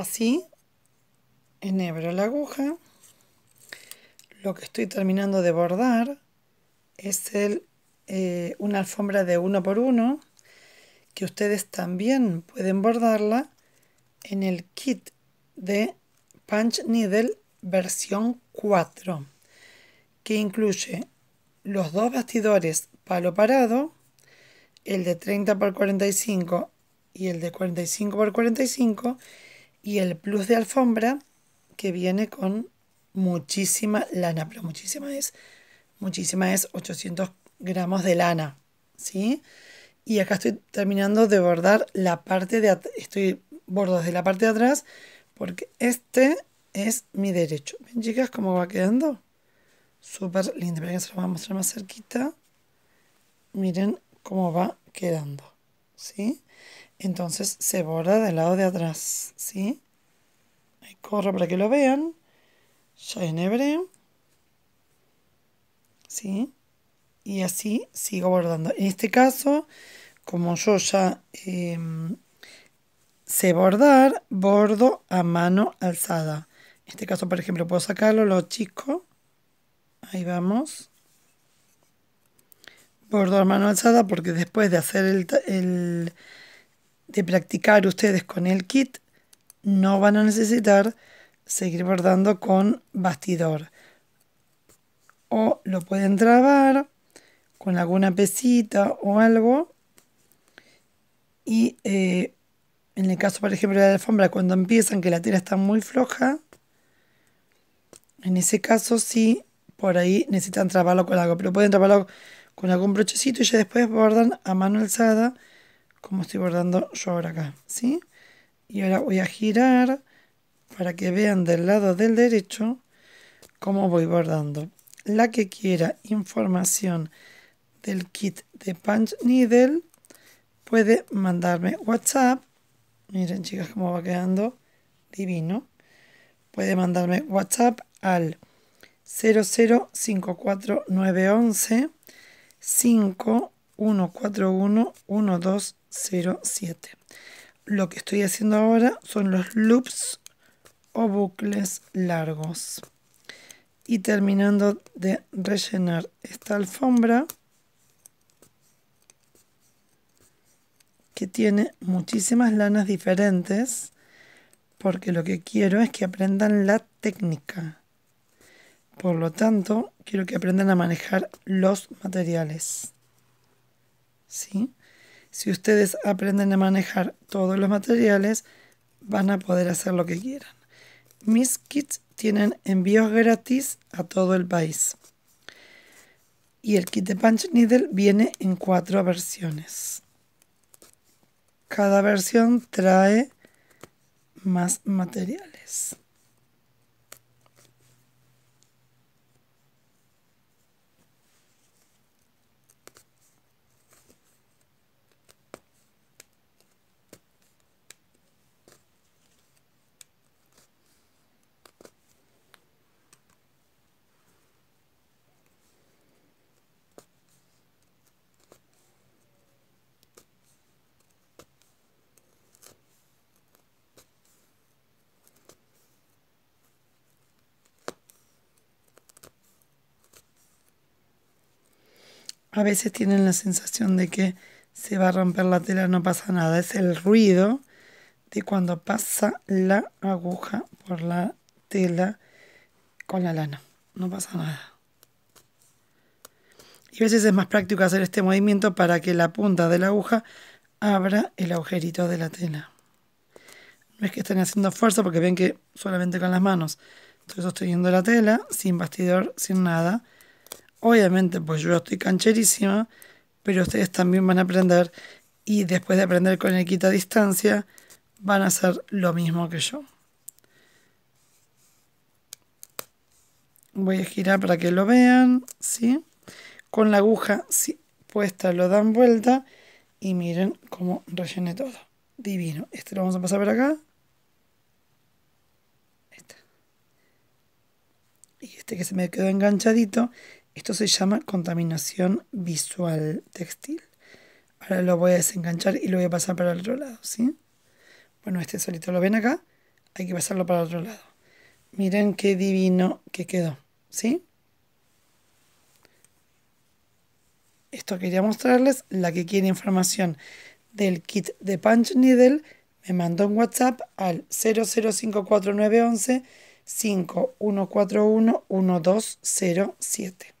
así enhebro la aguja lo que estoy terminando de bordar es el, eh, una alfombra de uno por uno que ustedes también pueden bordarla en el kit de Punch Needle versión 4 que incluye los dos bastidores palo parado, el de 30 x 45 y el de 45 x 45 y el plus de alfombra que viene con muchísima lana, pero muchísima es, muchísima es 800 gramos de lana, ¿sí? Y acá estoy terminando de bordar la parte de, estoy bordo desde la parte de atrás porque este es mi derecho. ¿Ven chicas cómo va quedando? Súper lindo, pero que se lo voy a mostrar más cerquita. Miren cómo va quedando. ¿sí? Entonces se borda del lado de atrás, ¿sí? Ahí corro para que lo vean. Ya enhebré. ¿Sí? Y así sigo bordando. En este caso, como yo ya em, sé bordar, bordo a mano alzada. En este caso, por ejemplo, puedo sacarlo, lo chico. Ahí vamos bordo a mano alzada porque después de hacer el, de practicar ustedes con el kit, no van a necesitar seguir bordando con bastidor. O lo pueden trabar con alguna pesita o algo. Y eh, en el caso, por ejemplo, de la alfombra, cuando empiezan que la tela está muy floja, en ese caso sí, por ahí necesitan trabarlo con algo. Pero pueden trabarlo con algún brochecito y ya después bordan a mano alzada como estoy bordando yo ahora acá, ¿sí? Y ahora voy a girar para que vean del lado del derecho cómo voy bordando. La que quiera información del kit de Punch Needle puede mandarme WhatsApp. Miren chicas cómo va quedando divino. Puede mandarme WhatsApp al 0054911 5 lo que estoy haciendo ahora son los loops o bucles largos y terminando de rellenar esta alfombra que tiene muchísimas lanas diferentes porque lo que quiero es que aprendan la técnica por lo tanto, quiero que aprendan a manejar los materiales. ¿Sí? Si ustedes aprenden a manejar todos los materiales, van a poder hacer lo que quieran. Mis kits tienen envíos gratis a todo el país. Y el kit de Punch Needle viene en cuatro versiones. Cada versión trae más materiales. a veces tienen la sensación de que se va a romper la tela, no pasa nada. Es el ruido de cuando pasa la aguja por la tela con la lana. No pasa nada. Y a veces es más práctico hacer este movimiento para que la punta de la aguja abra el agujerito de la tela. No es que estén haciendo fuerza porque ven que solamente con las manos estoy sosteniendo la tela, sin bastidor, sin nada Obviamente, pues yo estoy cancherísima, pero ustedes también van a aprender y después de aprender con el quita distancia, van a hacer lo mismo que yo. Voy a girar para que lo vean, ¿sí? Con la aguja puesta lo dan vuelta y miren cómo rellene todo. Divino. Este lo vamos a pasar por acá. Y este que se me quedó enganchadito, esto se llama contaminación visual textil. Ahora lo voy a desenganchar y lo voy a pasar para el otro lado, ¿sí? Bueno, este solito lo ven acá, hay que pasarlo para el otro lado. Miren qué divino que quedó, ¿sí? Esto quería mostrarles. La que quiere información del kit de Punch Needle me mandó un WhatsApp al 0054911 5141 1207.